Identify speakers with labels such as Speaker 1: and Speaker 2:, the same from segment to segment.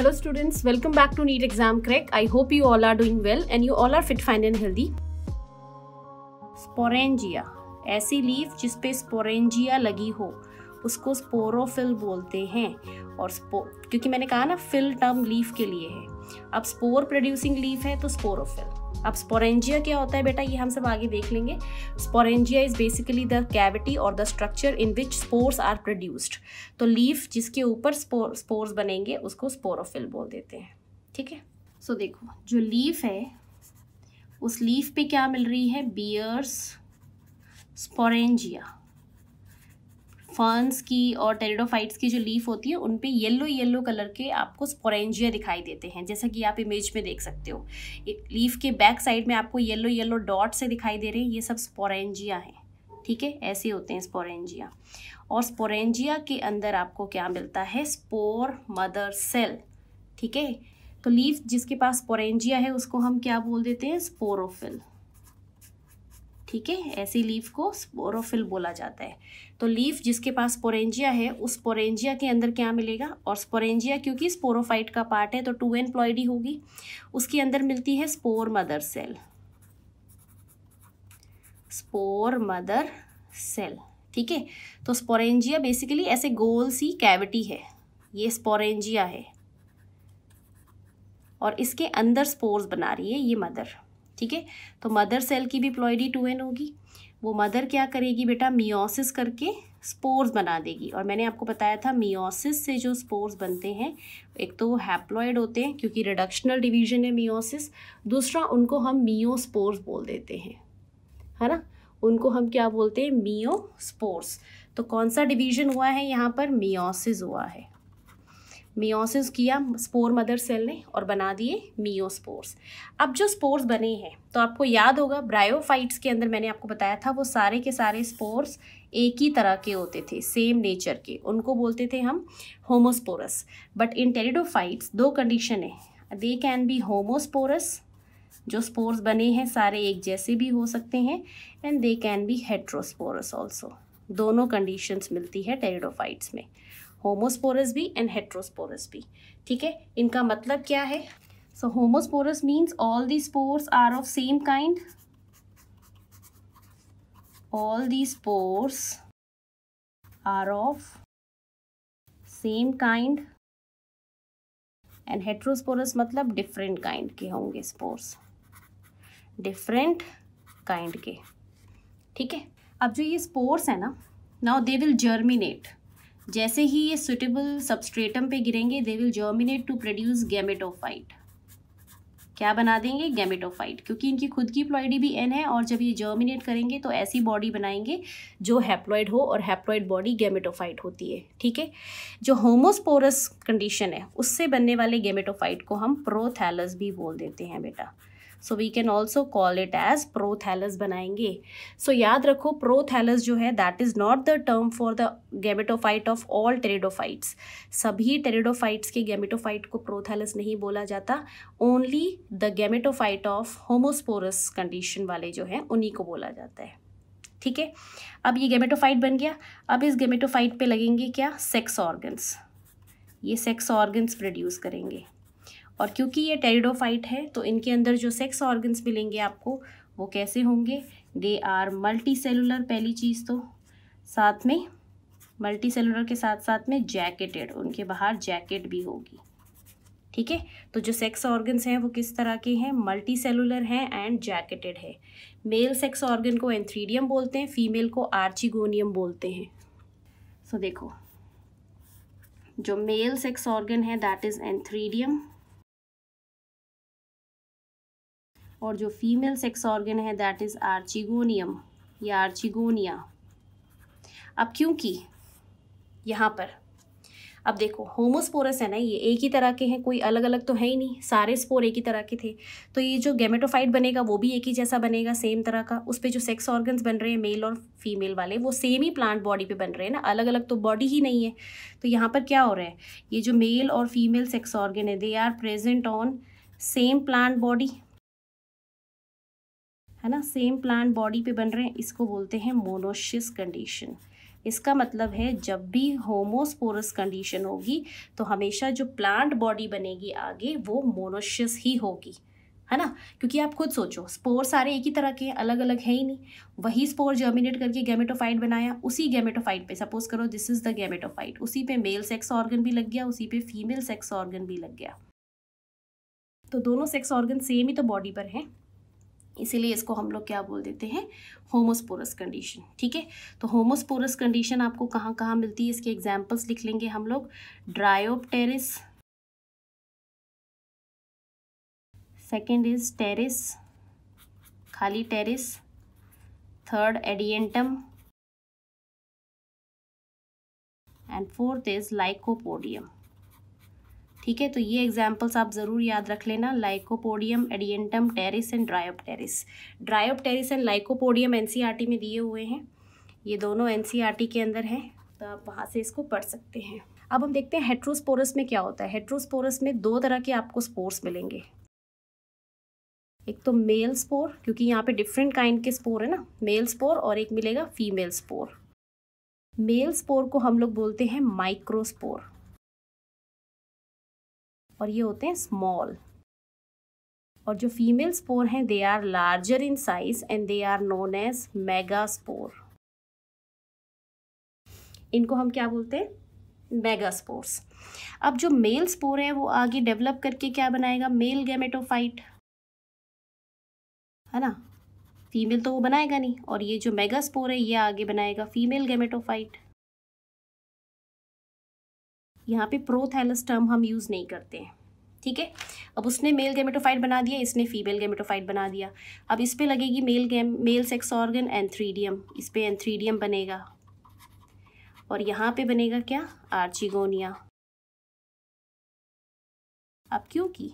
Speaker 1: Hello students, welcome back to NEET Exam Crack. I hope you all are doing well and you all are fit, fine and healthy. Sporangia, ऐसी leaf जिस पे sporangia लगी हो उसको sporophyll बोलते हैं और स्पो क्योंकि मैंने कहा ना फिल टर्म लीफ के लिए है अब स्पोर प्रोड्यूसिंग लीफ है तो स्पोरोफिल अब स्पोरेंजिया क्या होता है बेटा ये हम सब आगे देख लेंगे sporangia is basically the cavity और the structure in which spores are produced तो लीफ जिसके ऊपर स्पोर्स बनेंगे उसको स्पोरोफिल बोल देते हैं ठीक है सो so, देखो जो लीफ है उस लीफ पे क्या मिल रही है बियर्स स्पोरेंजिया फर्न्स की और टेरिडोफाइट्स की जो लीफ होती है उन पे येलो येलो कलर के आपको स्पोरेंजिया दिखाई देते हैं जैसा कि आप इमेज में देख सकते हो लीफ के बैक साइड में आपको येलो येलो डॉट से दिखाई दे रहे हैं ये सब स्पोरेंजिया हैं ठीक है ऐसे होते हैं स्पोरेंजिया और स्पोरेंजिया के अंदर आपको क्या मिलता है स्पोर मदर सेल ठीक है तो लीफ जिसके पास स्पोरेंजिया है उसको हम क्या बोल देते हैं स्पोरोफिल ठीक है ऐसी लीफ को स्पोरोफिल बोला जाता है तो लीफ जिसके पास स्पोरेंजिया है उस स्पोरेंजिया के अंदर क्या मिलेगा और स्पोरेंजिया क्योंकि स्पोरोफाइट का पार्ट है तो टू एनप्लॉयडी होगी उसके अंदर मिलती है spore mother cell spore mother cell ठीक है तो स्पोरेंजिया बेसिकली ऐसे गोल सी कैविटी है ये स्पोरेंजिया है और इसके अंदर स्पोर्स बना रही है ये मदर ठीक है तो मदर सेल की भी प्लॉयडी टू एन होगी वो मदर क्या करेगी बेटा मियोसिस करके स्पोर्स बना देगी और मैंने आपको बताया था मियोसिस से जो स्पोर्स बनते हैं एक तो वो हैप्लॉयड होते हैं क्योंकि रिडक्शनल डिवीजन है मियोसिस दूसरा उनको हम मियोस्पोर्स बोल देते हैं है ना उनको हम क्या बोलते हैं मियोस्पोर्स तो कौन सा डिवीजन हुआ है यहाँ पर मियोसिस हुआ है मियोसिस किया स्पोर मदर सेल ने और बना दिए मियोस्पोर्स अब जो स्पोर्स बने हैं तो आपको याद होगा ब्रायोफाइट्स के अंदर मैंने आपको बताया था वो सारे के सारे स्पोर्स एक ही तरह के होते थे सेम नेचर के उनको बोलते थे हम होमोस्पोरस बट इन टेरिडोफाइट्स दो कंडीशन है दे कैन बी होमोस्पोरस जो स्पोर्स बने हैं सारे एक जैसे भी हो सकते हैं and they can be heterosporous also दोनों कंडीशंस मिलती है टेरिडोफाइट्स में होमोस्पोरस भी एंड हेट्रोस्पोरस भी ठीक है इनका मतलब क्या है so homosporous means all the spores are of same kind all the spores are of same kind and heterosporous मतलब डिफरेंट काइंड के होंगे स्पोर्स डिफरेंट काइंड के ठीक है अब जो ये स्पोर्स है ना नाउ दे विल जर्मिनेट जैसे ही ये सुटेबल सबस्ट्रेटम पे गिरेंगे they will germinate to produce gametophyte क्या बना देंगे गैमेटोफाइट क्योंकि इनकी खुद की प्लॉयडी भी एन है और जब ये जर्मिनेट करेंगे तो ऐसी बॉडी बनाएंगे जो हैप्लॉयड हो और हैप्लॉयड बॉडी गैमेटोफाइट होती है ठीक है जो होमोस्पोरस कंडीशन है उससे बनने वाले गैमेटोफाइट को हम प्रोथैलस भी बोल देते हैं बेटा so we can also call it as prothallus बनाएंगे सो so, याद रखो प्रोथैलस जो है that is not the term for the gametophyte of all pteridophytes सभी टेरेडोफाइट्स के गेमेटोफाइट को प्रोथैलस नहीं बोला जाता only the gametophyte of homosporous condition वाले जो हैं उन्हीं को बोला जाता है ठीक है अब ये गेमेटोफाइट बन गया अब इस गेमेटोफाइट पे लगेंगे क्या सेक्स ऑर्गन्स ये सेक्स ऑर्गन्स प्रोड्यूस करेंगे और क्योंकि ये टेरिडोफाइट है तो इनके अंदर जो सेक्स ऑर्गन्स मिलेंगे आपको वो कैसे होंगे दे आर मल्टी सेलुलर पहली चीज़ तो साथ में मल्टी सेलुलर के साथ साथ में जैकेटेड उनके बाहर जैकेट भी होगी ठीक है तो जो सेक्स ऑर्गन्स हैं वो किस तरह के हैं मल्टी सेलुलर हैं एंड जैकेटेड है मेल सेक्स ऑर्गन को एंथ्रीडियम बोलते हैं फीमेल को आर्चिगोनियम बोलते हैं सो so, देखो जो मेल सेक्स ऑर्गन है दैट इज़
Speaker 2: एंथ्रीडियम और जो फीमेल सेक्स
Speaker 1: ऑर्गन है दैट इज़ आर्चिगोनियम या आर्चिगोनिया अब क्योंकि यहाँ पर अब देखो होमोस्पोरस है ना ये एक ही तरह के हैं कोई अलग अलग तो है ही नहीं सारे स्पोर एक ही तरह के थे तो ये जो गेमेटोफाइट बनेगा वो भी एक ही जैसा बनेगा सेम तरह का उस पर जो सेक्स ऑर्गन्स बन रहे हैं मेल और फीमेल वाले वो सेम ही प्लांट बॉडी पे बन रहे हैं ना अलग अलग तो बॉडी ही नहीं है तो यहाँ पर क्या हो रहा है ये जो मेल और फीमेल सेक्स ऑर्गन है they are present on same plant body है ना सेम प्लांट बॉडी पे बन रहे हैं इसको बोलते हैं मोनोशियस कंडीशन इसका मतलब है जब भी होमोस्पोरस कंडीशन होगी तो हमेशा जो प्लांट बॉडी बनेगी आगे वो मोनोशियस ही होगी है ना क्योंकि आप खुद सोचो स्पोर सारे एक ही तरह के अलग अलग है ही नहीं वही स्पोर जर्मिनेट करके गैमेटोफाइट बनाया उसी गैमेटोफाइट पे सपोज करो दिस इज़ द गैमेटोफाइट उसी पे मेल सेक्स ऑर्गन भी लग गया उसी पे फीमेल सेक्स ऑर्गन भी लग गया तो दोनों सेक्स ऑर्गन सेम ही तो बॉडी पर हैं इसीलिए इसको हम लोग क्या बोल देते हैं होमोस्पोरस कंडीशन ठीक है तो होमोस्पोरस कंडीशन आपको कहाँ कहाँ मिलती है इसके एग्जाम्पल्स लिख लेंगे हम लोग टेरिस
Speaker 2: सेकेंड इज टेरिस खाली Pteris third Adiantum
Speaker 1: and fourth is Lycopodium ठीक है तो ये एग्जाम्पल्स आप ज़रूर याद रख लेना Lycopodium Adiantum Pteris and Dryopteris Dryopteris and Lycopodium NCERT में दिए हुए हैं ये दोनों एनसीईआरटी e के अंदर हैं तो आप वहाँ से इसको पढ़ सकते हैं अब हम देखते हैं हेट्रोस्पोरस में क्या होता है हेट्रोस्पोरस में दो तरह के आपको स्पोर्स मिलेंगे एक तो मेल स्पोर क्योंकि यहाँ पे डिफरेंट काइंड के स्पोर है ना मेल स्पोर और एक मिलेगा फीमेल स्पोर
Speaker 2: मेल स्पोर को हम लोग बोलते हैं माइक्रोस्पोर और ये होते हैं स्मॉल और जो फीमेल स्पोर हैं they are larger in
Speaker 1: size and they are known as megaspore इनको हम क्या बोलते हैं मेगा स्पोर्स अब जो मेल स्पोर है वो आगे डेवलप करके क्या बनाएगा मेल गैमेटोफाइट है ना फीमेल तो वो बनाएगा नहीं और ये जो मेगा स्पोर है ये आगे बनाएगा फीमेल गैमेटोफाइट यहाँ पे प्रोथैलस टर्म हम यूज़ नहीं करते हैं ठीक है अब उसने मेल गेमेटोफाइट बना दिया इसने फीमेल गेमेटोफाइट बना दिया अब इस पर लगेगी मेल गेम मेल सेक्स ऑर्गन एंथ्रीडियम इस पर एंथ्रीडियम बनेगा और यहाँ पे बनेगा क्या आर्चिगोनिया अब क्योंकि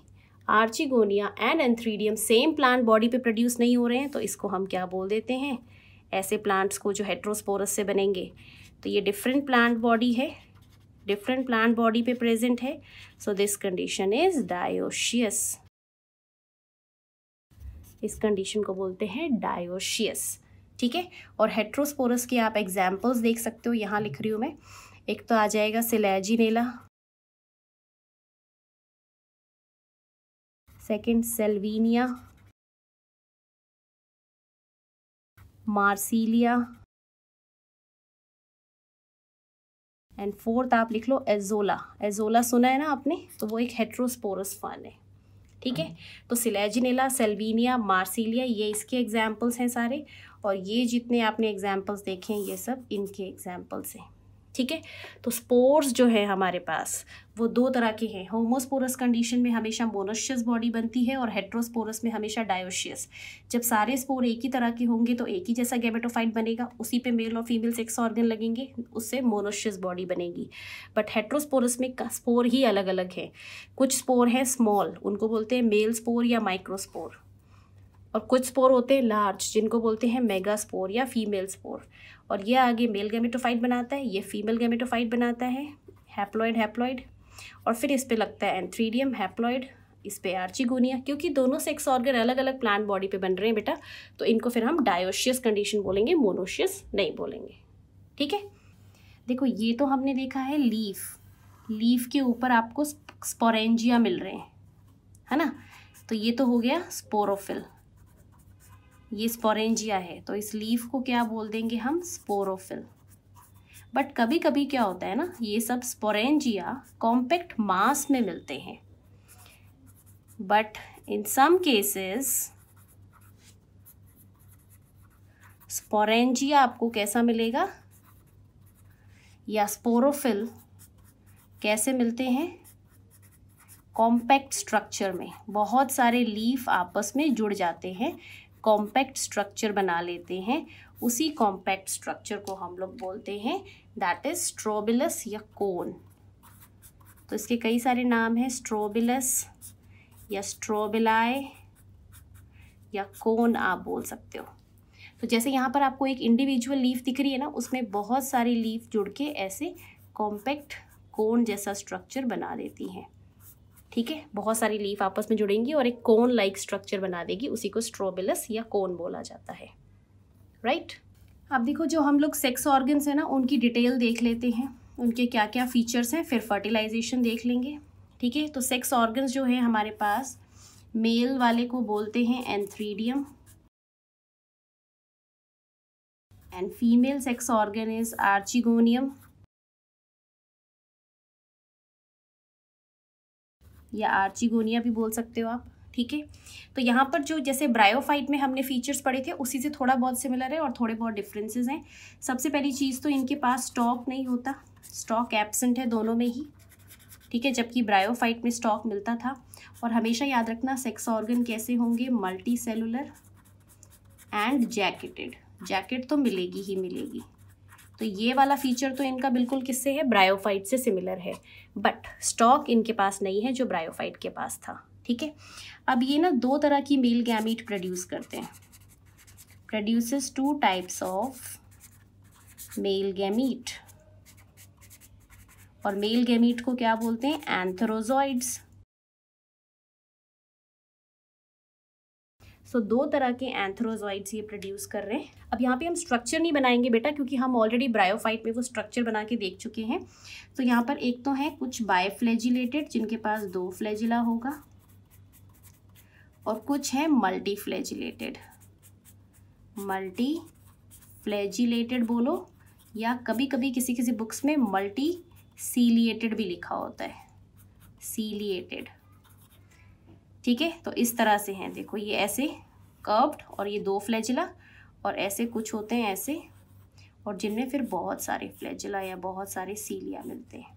Speaker 1: archegonia and antheridium same plant body पे प्रोड्यूस नहीं हो रहे हैं तो इसको हम क्या बोल देते हैं ऐसे प्लांट्स को जो हेट्रोस्पोरस से बनेंगे तो ये डिफरेंट प्लांट बॉडी है डिफरेंट प्लांट बॉडी पे प्रेजेंट है so this condition is dioecious इस कंडीशन को बोलते हैं डायोशियस ठीक है और हेट्रोस्पोरस की आप एग्जाम्पल्स देख सकते हो यहाँ लिख रही हूँ मैं एक तो आ जाएगा नेला
Speaker 2: second Salvinia Marsilea
Speaker 1: and fourth आप लिख लो एजोला एजोला सुना है ना आपने तो वो एक हेट्रोस्पोरस फन है ठीक है तो सिलेजिनेला सेल्वीनिया मार्सिलिया ये इसके एग्जाम्पल्स हैं सारे और ये जितने आपने एग्जाम्पल्स देखे हैं ये सब इनके एग्जाम्पल्स हैं ठीक है तो स्पोर्स जो है हमारे पास वो दो तरह के हैं होमोस्पोरस कंडीशन में हमेशा मोनोशियस बॉडी बनती है और हेट्रोस्पोरस में हमेशा डायोशियस जब सारे स्पोर एक ही तरह के होंगे तो एक ही जैसा गैमेटोफाइट बनेगा उसी पे मेल और फीमेल सेक्स ऑर्गन लगेंगे उससे मोनोशियस बॉडी बनेगी बट हेट्रोस्पोरस में स्पोर ही अलग अलग है कुछ स्पोर हैं स्मॉल उनको बोलते हैं मेल स्पोर या माइक्रोस्पोर और कुछ स्पोर होते हैं लार्ज जिनको बोलते हैं मेगा स्पोर या फीमेल स्पोर और ये आगे मेल गेमेटोफाइट बनाता है ये फीमेल गेमेटोफाइट बनाता है हैप्लॉयड हैप्लॉइड और फिर इस पर लगता है एंथ्रीडियम हैप्लॉयड इस पर आर्चिगोनिया क्योंकि दोनों सेक्स ऑर्गन अलग अलग प्लांट बॉडी पे बन रहे हैं बेटा तो इनको फिर हम डायोशियस कंडीशन बोलेंगे मोनोशियस नहीं बोलेंगे ठीक है देखो ये तो हमने देखा है लीफ लीफ के ऊपर आपको स्पोरेंजिया मिल रहे हैं है ना तो ये तो हो गया स्पोरोफिल ये स्पोरेंजिया है तो इस लीफ को क्या बोल देंगे हम स्पोरोफिल बट कभी कभी क्या होता है ना ये सब स्पोरेंजिया कॉम्पैक्ट मास में मिलते हैं but in some cases sporangia आपको कैसा मिलेगा या स्पोरोफिल कैसे मिलते हैं कॉम्पैक्ट स्ट्रक्चर में बहुत सारे लीफ आपस में जुड़ जाते हैं कॉम्पैक्ट स्ट्रक्चर बना लेते हैं उसी कॉम्पैक्ट स्ट्रक्चर को हम लोग बोलते हैं दैट इज स्ट्रोबिलस या कोन तो इसके कई सारे नाम हैं स्ट्रोबिलस या स्ट्रोबिलाय या कोन आप बोल सकते हो तो जैसे यहाँ पर आपको एक इंडिविजुअल लीफ दिख रही है ना उसमें बहुत सारी लीफ जुड़ के ऐसे कॉम्पैक्ट कोन जैसा स्ट्रक्चर बना देती हैं ठीक है बहुत सारी लीफ आपस में जुड़ेंगी और एक कोन लाइक स्ट्रक्चर बना देगी उसी को स्ट्रोबिलस या कोन बोला जाता है राइट अब देखो जो हम लोग सेक्स ऑर्गन्स हैं ना उनकी डिटेल देख लेते हैं उनके क्या क्या फीचर्स हैं फिर फर्टिलाइजेशन देख लेंगे ठीक है तो सेक्स ऑर्गन्स जो है हमारे पास मेल वाले को बोलते हैं antheridium and female sex organ is archegonium या आर्चिगोनिया भी बोल सकते हो आप ठीक है तो यहाँ पर जो जैसे ब्रायोफाइट में हमने फीचर्स पढ़े थे उसी से थोड़ा बहुत सिमिलर है और थोड़े बहुत डिफरेंसेस हैं सबसे पहली चीज़ तो इनके पास स्टॉक नहीं होता स्टॉक एबसेंट है दोनों में ही ठीक है जबकि ब्रायोफाइट में स्टॉक मिलता था और हमेशा याद रखना सेक्स ऑर्गन कैसे होंगे multi cellular and jacketed jacket तो मिलेगी ही मिलेगी तो ये वाला फीचर तो इनका बिल्कुल किससे है ब्रायोफाइट से सिमिलर है बट स्टॉक इनके पास नहीं है जो ब्रायोफाइट के पास था ठीक है अब ये ना दो तरह की मेल गैमीट प्रोड्यूस करते हैं produces two types of male gamete और मेल गैमीट को क्या बोलते हैं एंथरोजॉइड्स
Speaker 2: सो दो तरह के एंथ्रोजॉइड्स
Speaker 1: ये प्रोड्यूस कर रहे हैं अब यहाँ पे हम स्ट्रक्चर नहीं बनाएंगे बेटा क्योंकि हम ऑलरेडी ब्रायोफाइट में वो स्ट्रक्चर बना के देख चुके हैं तो यहाँ पर एक तो है कुछ बायोफ्लेजिलेटेड जिनके पास दो फ्लैजिला होगा और कुछ है मल्टी फ्लैजिलेटेड मल्टी फ्लैजिलेटेड बोलो या कभी कभी किसी किसी बुक्स में मल्टी सीलिएटेड भी लिखा होता है सीलिएटेड ठीक है तो इस तरह से हैं देखो ये ऐसे कर्व्ड और ये दो फ्लैजिला और ऐसे कुछ होते हैं ऐसे और जिनमें फिर बहुत सारे फ्लैजिला या बहुत सारे सीलिया मिलते हैं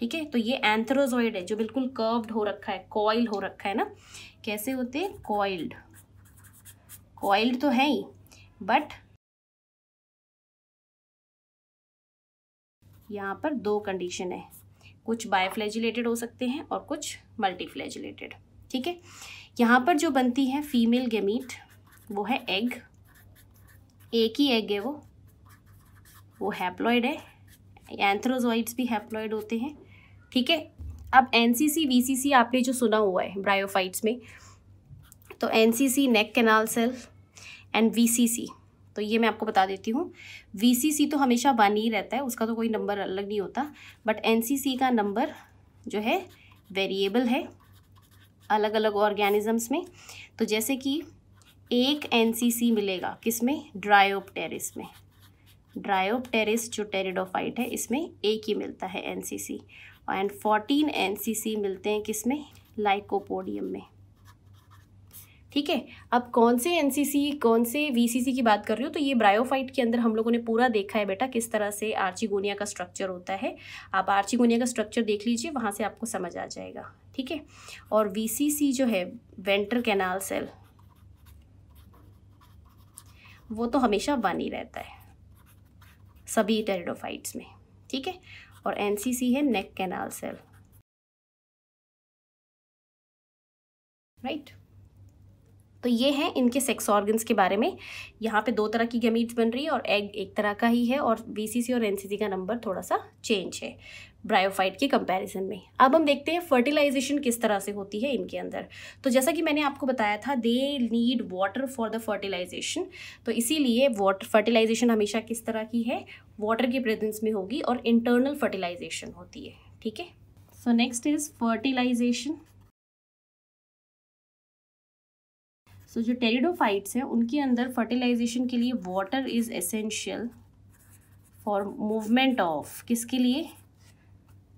Speaker 1: ठीक है तो ये एंथ्रोजॉइड है जो बिल्कुल कर्व्ड हो रखा है कॉइल हो रखा है ना कैसे होते हैं कॉइल्ड कॉइल्ड तो
Speaker 2: है ही बट
Speaker 1: यहाँ पर दो कंडीशन है कुछ बायफ्लैजिलेटेड हो सकते हैं और कुछ मल्टीफ्लैजिलेटेड ठीक है यहाँ पर जो बनती है फीमेल गेमीट वो है एग एक ही एग है वो वो हैप्लॉयड है एंथ्रोजॉइड्स भी हैप्लॉयड होते हैं ठीक है अब एन सी आपने जो सुना हुआ है ब्रायोफाइट्स में तो an neck canal cell and वी तो ये मैं आपको बता देती हूँ वी तो हमेशा वन ही रहता है उसका तो कोई नंबर अलग नहीं होता बट एन का नंबर जो है वेरिएबल है अलग अलग ऑर्गेनिजम्स में तो जैसे कि एक एनसीसी मिलेगा किसमें ड्रायोपटेरिस में ड्रायोपटेरिस जो टेरिडोफाइट है इसमें एक ही मिलता है एनसीसी एंड फोर्टीन एनसीसी मिलते हैं किसमें लाइकोपोडियम में ठीक है अब कौन से एनसीसी कौन से वीसीसी की बात कर रही हो तो ये ब्रायोफाइट के अंदर हम लोगों ने पूरा देखा है बेटा किस तरह से आर्चिगोनिया का स्ट्रक्चर होता है आप आर्चिगोनिया का स्ट्रक्चर देख लीजिए वहाँ से आपको समझ आ जाएगा ठीक है और वीसीसी जो है वेंटर कैनाल सेल वो तो हमेशा वन ही रहता है सभी टेरिडोफाइट्स में ठीक है और एन है neck canal cell right right? तो ये हैं इनके सेक्स ऑर्गन्स के बारे में यहाँ पे दो तरह की गमीट्स बन रही है और एग एक तरह का ही है और बीसीसी और एनसीसी का नंबर थोड़ा सा चेंज है ब्रायोफाइट के कंपैरिजन में अब हम देखते हैं फर्टिलाइजेशन किस तरह से होती है इनके अंदर तो जैसा कि मैंने आपको बताया था they need water for the fertilization तो इसीलिए वाटर फर्टिलाइजेशन हमेशा किस तरह की है वाटर के प्रेजेंस में होगी और इंटरनल फर्टिलाइजेशन होती है ठीक है so next is fertilization so जो टेरिडोफाइट्स हैं उनके अंदर फर्टिलाइजेशन के लिए water is essential for movement of किसके लिए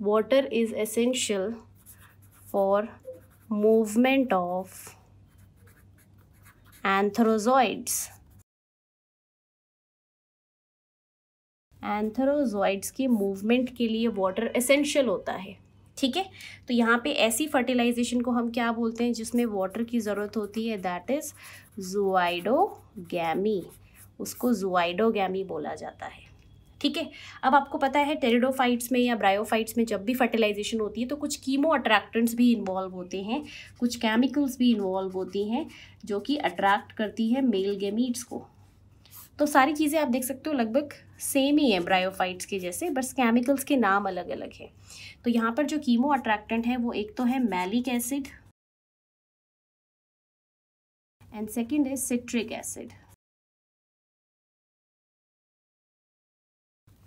Speaker 1: water is essential for movement of antherozoids
Speaker 2: antherozoids के
Speaker 1: मूवमेंट के लिए वाटर एसेंशियल होता है ठीक है तो यहाँ पे ऐसी फर्टिलाइजेशन को हम क्या बोलते हैं जिसमें वाटर की ज़रूरत होती है दैट इज़ ज़ुआइडोगी उसको जुआइडोगी बोला जाता है ठीक है अब आपको पता है टेरिडोफाइट्स में या ब्रायोफाइट्स में जब भी फर्टिलाइजेशन होती है तो कुछ कीमो अट्रैक्टेंट्स भी इन्वॉल्व होते हैं कुछ केमिकल्स भी इन्वॉल्व होती हैं जो कि अट्रैक्ट करती है मेल गेमीट्स को तो सारी चीज़ें आप देख सकते हो लगभग सेम ही है ब्रायोफाइट्स के जैसे बस केमिकल्स के नाम अलग अलग है तो यहाँ पर जो कीमो अट्रैक्टेंट है वो एक तो है malic acid and second is citric acid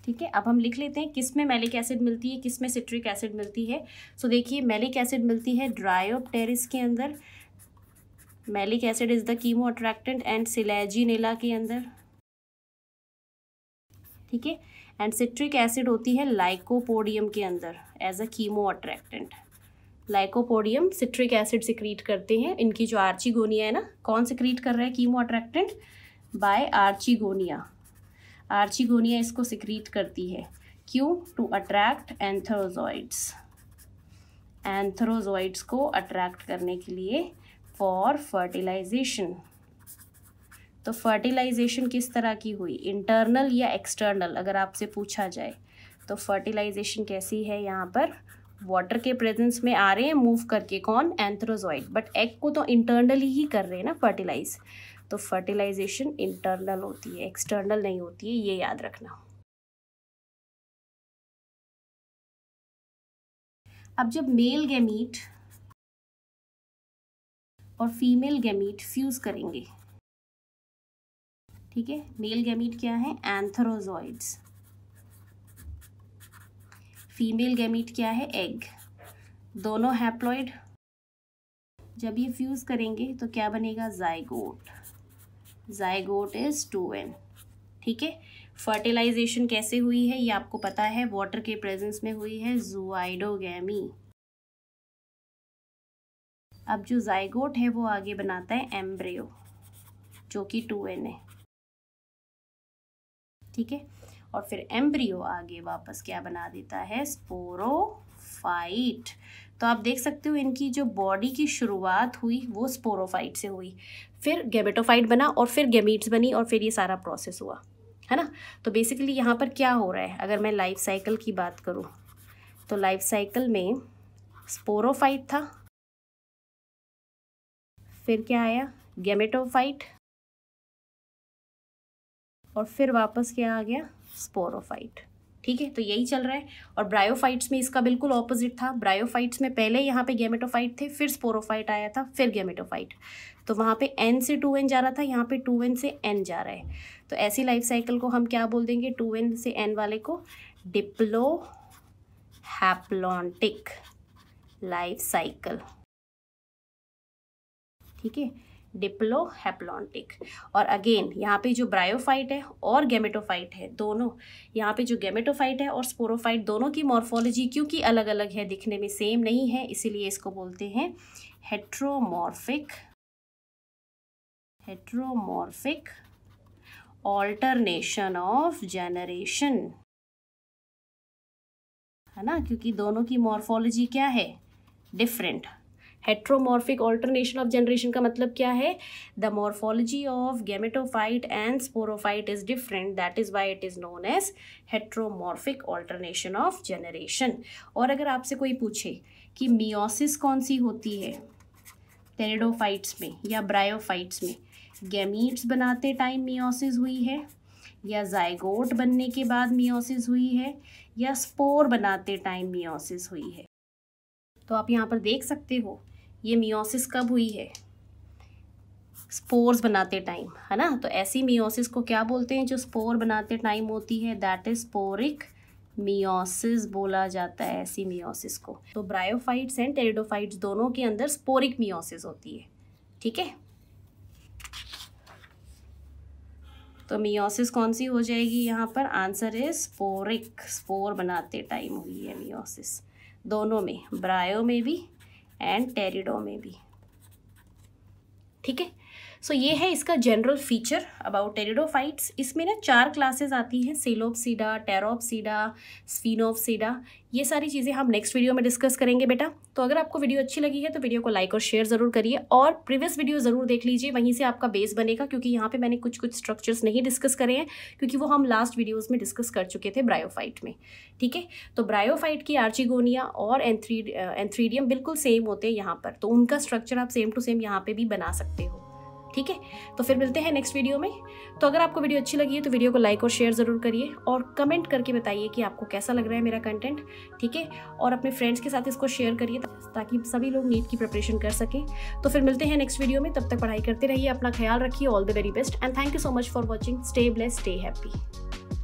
Speaker 2: ठीक है अब हम लिख लेते हैं
Speaker 1: किस में मैलिक एसिड मिलती है किस में सिट्रिक एसिड मिलती है सो so, देखिए मैलिक एसिड मिलती है ड्रायोप्टेरिस के अंदर malic acid is the chemo attractant and Selaginella के अंदर ठीक है एंड सिट्रिक एसिड होती है लाइकोपोडियम के अंदर as a chemo attractant Lycopodium citric acid secrete करते हैं इनकी जो आर्चीगोनिया है ना कौन सिक्रीट कर रहा है chemo attractant by archegonia archegonia इसको सिक्रीट करती है क्यों टू अट्रैक्ट एंथ्रोजॉइड्स एंथरोजॉइड्स को अट्रैक्ट करने के लिए फॉर फर्टिलाइजेशन तो फर्टिलाइजेशन किस तरह की हुई इंटरनल या एक्सटर्नल अगर आपसे पूछा जाए तो फर्टिलाइजेशन कैसी है यहाँ पर वाटर के प्रेजेंस में आ रहे हैं मूव करके कौन एंथ्रोजॉइड बट एग को तो इंटरनली ही कर रहे हैं ना फर्टिलाइज तो फर्टिलाइजेशन इंटरनल होती है एक्सटर्नल नहीं होती है ये याद रखना
Speaker 2: अब जब मेल गेमीट और फीमेल गेमीट फ्यूज़ करेंगे
Speaker 1: ठीक है मेल गैमीट क्या है एंथरोजॉइड्स फीमेल गैमीट क्या है एग दोनों हैप्लॉइड जब ये फ्यूज़ करेंगे तो क्या बनेगा zygote zygote is two n ठीक है फर्टिलाइजेशन कैसे हुई है ये आपको पता है वाटर के प्रेजेंस में हुई है जुआइडोगैमी अब जो जायगोट है वो आगे बनाता है एम्ब्रियो जो कि टू एन है ठीक है और फिर एम्ब्रियो आगे वापस क्या बना देता है स्पोरोफाइट तो आप देख सकते हो इनकी जो बॉडी की शुरुआत हुई वो स्पोरोफाइट से हुई फिर गेमेटोफाइट बना और फिर गेमीट्स बनी और फिर ये सारा प्रोसेस हुआ है ना तो बेसिकली यहाँ पर क्या हो रहा है अगर मैं लाइफ साइकिल की बात करूँ तो लाइफ साइकिल में स्पोरोफाइट था
Speaker 2: फिर क्या आया गेमेटोफाइट
Speaker 1: और फिर वापस क्या आ गया स्पोरोफाइट ठीक है तो यही चल रहा है और ब्रायोफाइट्स में इसका बिल्कुल ऑपोजिट था ब्रायोफाइट्स में पहले यहाँ पे गेमेटोफाइट थे फिर स्पोरोफाइट आया था फिर गेमेटोफाइट तो वहाँ पे एन से टू एन जा रहा था यहाँ पे टू एन से एन जा रहा है तो ऐसी लाइफ साइकिल को हम क्या बोल देंगे टू एन से एन वाले को डिप्लो हैप्लॉन्टिक लाइफ साइकिल ठीक है डिप्लोहेप्लॉन्टिक और अगेन यहाँ पे जो ब्रायोफाइट है और गेमेटोफाइट है दोनों यहाँ पे जो गेमेटोफाइट है और स्पोरोफाइट दोनों की मॉर्फोलॉजी क्योंकि अलग अलग है दिखने में सेम नहीं है इसीलिए इसको बोलते हैं heteromorphic heteromorphic alternation of generation है ना क्योंकि दोनों की मॉर्फोलॉजी क्या है different heteromorphic alternation of generation का मतलब क्या है the morphology of gametophyte and sporophyte is different that is why it is known as heteromorphic alternation of generation और अगर आपसे कोई पूछे कि मियोसिस कौन सी होती है टेरेडोफाइट्स में या ब्रायोफाइट्स में गैमीट्स बनाते टाइम मियोसिस हुई है या जायगोट बनने के बाद मियोसिस हुई है या स्पोर बनाते टाइम मियोसिस हुई है तो आप यहाँ पर देख सकते हो ये मियोसिस कब हुई है स्पोर्स बनाते टाइम है ना तो ऐसी मियोसिस को क्या बोलते हैं जो स्पोर बनाते टाइम होती है दैट इज स्पोरिक मियोसिस बोला जाता है ऐसी मियोसिस को तो ब्रायोफाइट्स एंड टेरिडोफाइट्स दोनों के अंदर स्पोरिक मियोसिस होती है ठीक है तो मियोसिस कौन सी हो जाएगी यहाँ पर आंसर है स्पोरिक स्पोर बनाते टाइम हुई है मियोसिस दोनों में ब्रायो में भी एंड टेरिडो में भी ठीक है सो ये है इसका जनरल फीचर अबाउट टेरिडोफाइट्स इसमें ना चार क्लासेस आती हैं सेलोपसीडा टेरोपसीडा स्फिनोपसीडा ये सारी चीज़ें हम नेक्स्ट वीडियो में डिस्कस करेंगे बेटा तो अगर आपको वीडियो अच्छी लगी है तो वीडियो को लाइक और शेयर ज़रूर करिए और प्रीवियस वीडियो ज़रूर देख लीजिए वहीं से आपका बेस बनेगा क्योंकि यहाँ पे मैंने कुछ कुछ स्ट्रक्चर्स नहीं डिस्कस करे हैं क्योंकि वो हम लास्ट वीडियोस में डिस्कस कर चुके थे ब्रायोफाइट में ठीक है तो ब्रायोफाइट की आर्चिगोनिया और एंथ्री एंथ्रीडियम बिल्कुल सेम होते हैं यहाँ पर तो उनका स्ट्रक्चर आप सेम टू सेम यहाँ पर भी बना सकते हो ठीक है तो फिर मिलते हैं नेक्स्ट वीडियो में तो अगर आपको वीडियो अच्छी लगी है तो वीडियो को लाइक और शेयर ज़रूर करिए और कमेंट करके बताइए कि आपको कैसा लग रहा है मेरा कंटेंट ठीक है और अपने फ्रेंड्स के साथ इसको शेयर करिए ताकि सभी लोग नीट की प्रिपरेशन कर सकें तो फिर मिलते हैं नेक्स्ट वीडियो में तब तक पढ़ाई करते रहिए अपना ख्याल रखिए all the very best and thank you so much for watching stay bless stay happy